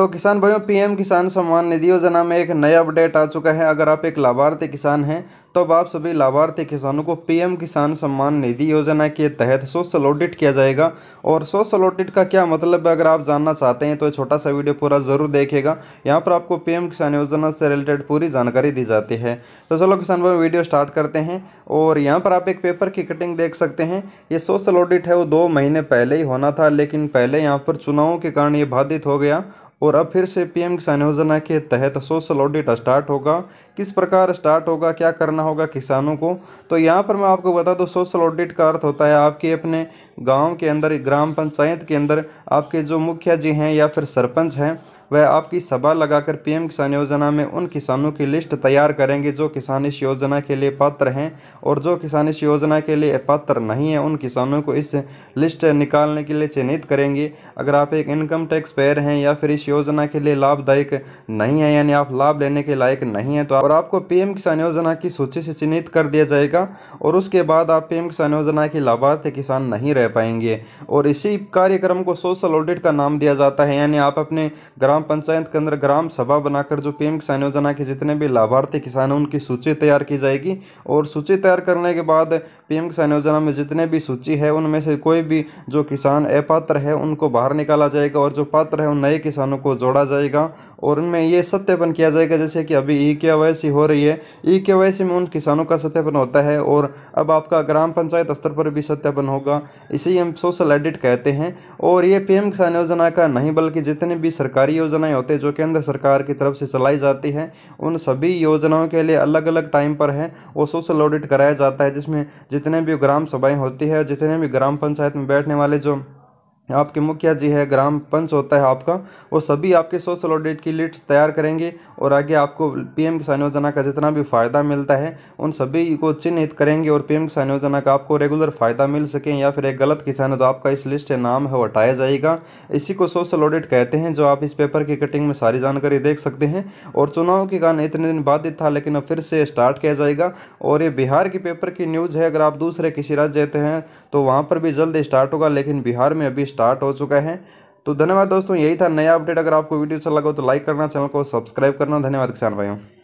तो किसान भाइयों पीएम किसान सम्मान निधि योजना में एक नया अपडेट आ चुका है अगर आप एक लाभार्थी किसान हैं तो अब आप सभी लाभार्थी किसानों को पीएम किसान सम्मान निधि योजना के तहत सोशल ऑडिट किया जाएगा और सोशल ऑडिट का क्या मतलब है अगर आप जानना चाहते हैं तो छोटा सा वीडियो पूरा ज़रूर देखेगा यहाँ पर आपको पी किसान योजना से रिलेटेड पूरी जानकारी दी जाती है तो चलो किसान भाई वीडियो स्टार्ट करते हैं और यहाँ पर आप एक पेपर की कटिंग देख सकते हैं ये सोशल ऑडिट है वो दो महीने पहले ही होना था लेकिन पहले यहाँ पर चुनावों के कारण ये बाधित हो गया और अब फिर से पीएम किसान योजना के तहत सोशल ऑडिट स्टार्ट होगा किस प्रकार स्टार्ट होगा क्या करना होगा किसानों को तो यहाँ पर मैं आपको बता दूँ सोशल ऑडिट का अर्थ होता है आपके अपने गाँव के अंदर ग्राम पंचायत के अंदर आपके जो मुखिया जी हैं या फिर सरपंच हैं वह आपकी सभा लगाकर पीएम किसान योजना में उन किसानों की लिस्ट तैयार करेंगे जो किसान इस योजना के लिए पात्र हैं और जो किसान इस योजना के लिए पात्र नहीं हैं उन किसानों को इस लिस्ट निकालने के लिए चिन्हित करेंगे अगर आप एक इनकम टैक्स पेयर हैं या फिर इस योजना के लिए लाभदायक नहीं है यानी आप लाभ लेने के लायक नहीं है तो और आपको पीएम किसान योजना की सूची से चिन्हित कर दिया जाएगा और उसके बाद आप पीएम किसान योजना के लाभार्थी किसान नहीं रह पाएंगे और इसी कार्यक्रम को सोशल ऑडिट का नाम दिया जाता है यानी आप अपने ग्राम ग्राम पंचायत के अंदर ग्राम सभा बनाकर जो पीएम किसान योजना के जितने भी लाभार्थी किसान हैं उनकी सूची तैयार की जाएगी और सूची तैयार करने के बाद पीएम किसान योजना में जितने भी सूची है उनमें से कोई भी जो किसान अपात्र है उनको बाहर निकाला जाएगा और जो पात्र है उन नए किसानों को जोड़ा जाएगा और उनमें ये सत्यापन किया जाएगा जैसे कि अभी ई के हो रही है ई के में उन किसानों का सत्यापन होता है और अब आपका ग्राम पंचायत स्तर पर भी सत्यापन होगा इसी हम सोशल एडिट कहते हैं और ये पीएम किसान योजना का नहीं बल्कि जितने भी सरकारी योजना योजनाएं होती है जो केंद्र सरकार की तरफ से चलाई जाती है उन सभी योजनाओं के लिए अलग अलग टाइम पर है वो सोशल ऑडिट कराया जाता है जिसमें जितने भी ग्राम सभाएं होती है जितने भी ग्राम पंचायत में बैठने वाले जो आपके मुखिया जी है ग्राम पंच होता है आपका वो सभी आपके सोशल ऑडिट की लिस्ट तैयार करेंगे और आगे आपको पीएम किसान योजना का जितना भी फ़ायदा मिलता है उन सभी को चिन्हित करेंगे और पीएम किसान योजना का आपको रेगुलर फ़ायदा मिल सके या फिर एक गलत किसान जो तो आपका इस लिस्ट नाम है वो हटाया जाएगा इसी को सोशल ऑडिट कहते हैं जो आप इस पेपर की कटिंग में सारी जानकारी देख सकते हैं और चुनाव के कारण इतने दिन बाधित था लेकिन अब फिर से स्टार्ट किया जाएगा और ये बिहार के पेपर की न्यूज़ है अगर आप दूसरे किसी राज्य जाते हैं तो वहाँ पर भी जल्द स्टार्ट होगा लेकिन बिहार में अभी स्टार्ट हो चुका है तो धन्यवाद दोस्तों यही था नया अपडेट अगर आपको वीडियो अच्छा लगा तो लाइक करना चैनल को सब्सक्राइब करना धन्यवाद किसान भाइयों